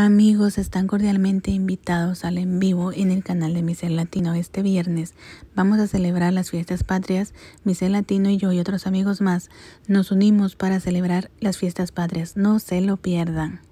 Amigos, están cordialmente invitados al en vivo en el canal de Misel Latino este viernes. Vamos a celebrar las fiestas patrias. Misel Latino y yo y otros amigos más nos unimos para celebrar las fiestas patrias. No se lo pierdan.